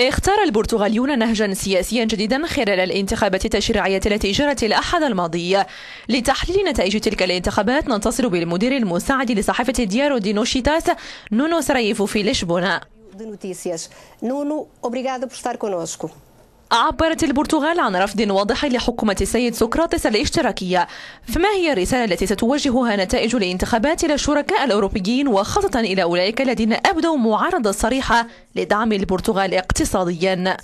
اختار البرتغاليون نهجا سياسيا جديدا خلال الانتخابات التشريعية التي جرت الأحد الماضي لتحليل نتائج تلك الانتخابات نتصل بالمدير المساعد لصحافة ديارو دي نوشيتاس نونو سرايفو في لشبونة عبرت البرتغال عن رفض واضح لحكومة السيد سقراطس الاشتراكية فما هي الرسالة التي ستوجهها نتائج الانتخابات إلى الشركاء الأوروبيين وخاصة إلى أولئك الذين أبدوا معارضة صريحة لدعم البرتغال اقتصاديا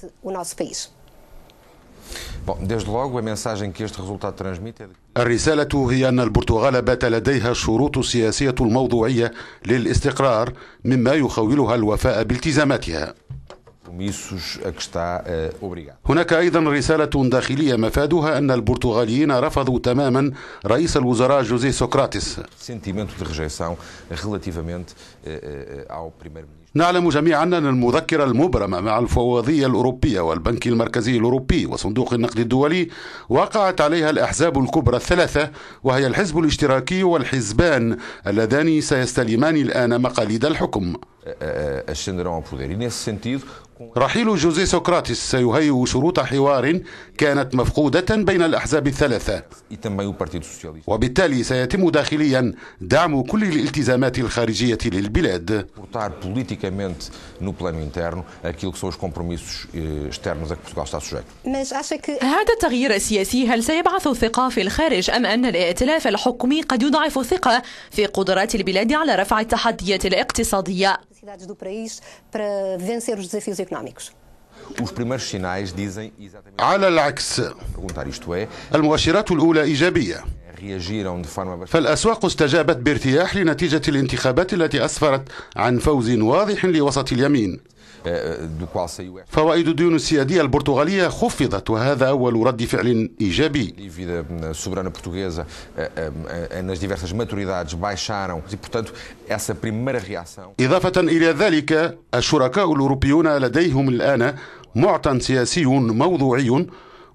الرسالة هي أن البرتغال بات لديها الشروط السياسية الموضوعية للاستقرار مما يخولها الوفاء بالتزاماتها Eh, هناك أيضا رسالة داخلية مفادها أن البرتغاليين رفضوا تماما رئيس الوزراء جوزيه سقراطس eh, eh, نعلم جميعا أن المذكرة المبرمة مع الفوضية الأوروبية والبنك المركزي الأوروبي وصندوق النقد الدولي وقعت عليها الأحزاب الكبرى الثلاثة وهي الحزب الاشتراكي والحزبان اللذان سيستلمان الآن مقاليد الحكم ascenderão ao poder. E nesse sentido, رحيل جوزي سقراطس سيهيئ شروط حوار كانت مفقودة بين الأحزاب الثلاثة وبالتالي سيتم داخليا دعم كل الالتزامات الخارجية للبلاد e, هذا التغيير السياسي هل سيبعث ثقة في الخارج أم أن الائتلاف الحكومي قد يضعف الثقة في قدرات البلاد على رفع التحديات الاقتصادية cidades do país para vencer os desafios económicos. Os primeiros sinais dizem exatamente... على العكس perguntar isto é المؤشرات الأولى إيجابية فالأسواق استجابت بارتياح لنتيجة الانتخابات التي أسفرت عن فوز واضح لوسط اليمين آه، آه، فوائد الديون السيادية البرتغالية خفضت وهذا أول رد فعل إيجابي آه، e, إضافة إلى ذلك الشركاء الأوروبيون لديهم الآن معطى سياسي موضوعي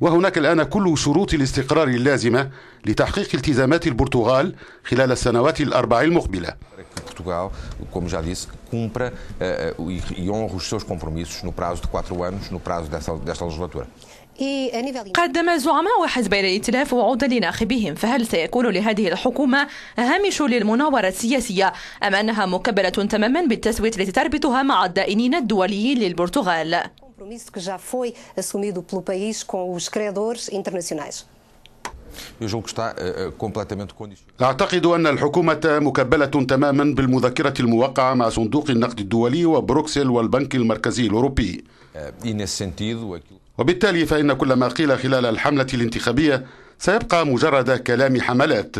وهناك الآن كل شروط الاستقرار اللازمة لتحقيق التزامات البرتغال خلال السنوات الأربع المقبلة Portugal, como já disse, cumpra eh, eh, e, e honre os seus compromissos no prazo de quatro anos, no prazo desta, desta legislatura. E, قدم زعماء حزب الائتلاف وعود لناخبهم فهل سيكون لهذه الحكومة هامش للمناورة السياسية أم أنها مكبلة تماما بالتسوية التي تربطها مع الدائنين الدوليين للبرتغال E eh, eh, أعتقد أن الحكومة مكبلة تماما بالمذكرة الموقعة مع صندوق النقد الدولي وبروكسل والبنك المركزي الأوروبي. Eh, e وبالتالي فإن كل ما قيل خلال الحملة الانتخابية سيبقى مجرد كلام حملات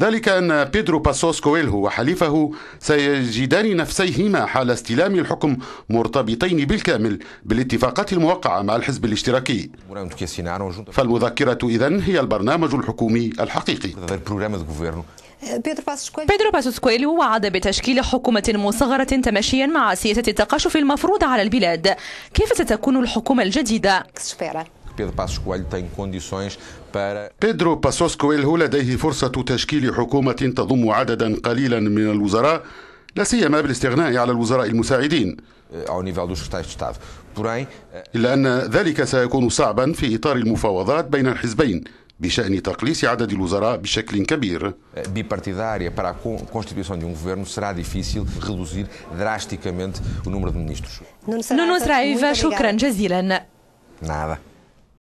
ذلك أن بيدرو باسوس كويلهو وحليفه سيجدان نفسيهما حال استلام الحكم مرتبطين بالكامل بالاتفاقات الموقعة مع الحزب الاشتراكي فالمذكرة إذن هي البرنامج الحكومي الحقيقي بيدرو باسوس كويلو وعد بتشكيل حكومة مصغرة تماشيا مع سياسة التقشف المفروضة على البلاد كيف ستكون الحكومة الجديدة؟ Pedro Passos Coelho tem condições para Pedro Passos Coelho لديه فرصة تشكيل حكومة تضم عددا قليلا من الوزراء لا سيما بالاستغناء على الوزراء المساعدين ao nível dos secretários de Estado. Porém, إلا أن ذلك سيكون صعبا في إطار المفاوضات بين الحزبين بشأن تقليص عدد الوزراء بشكل كبير. bipartidária para a constituição de um governo será difícil reduzir drasticamente o número de ministros. Nuno Saraiva, شكرا جزيلا. Nada.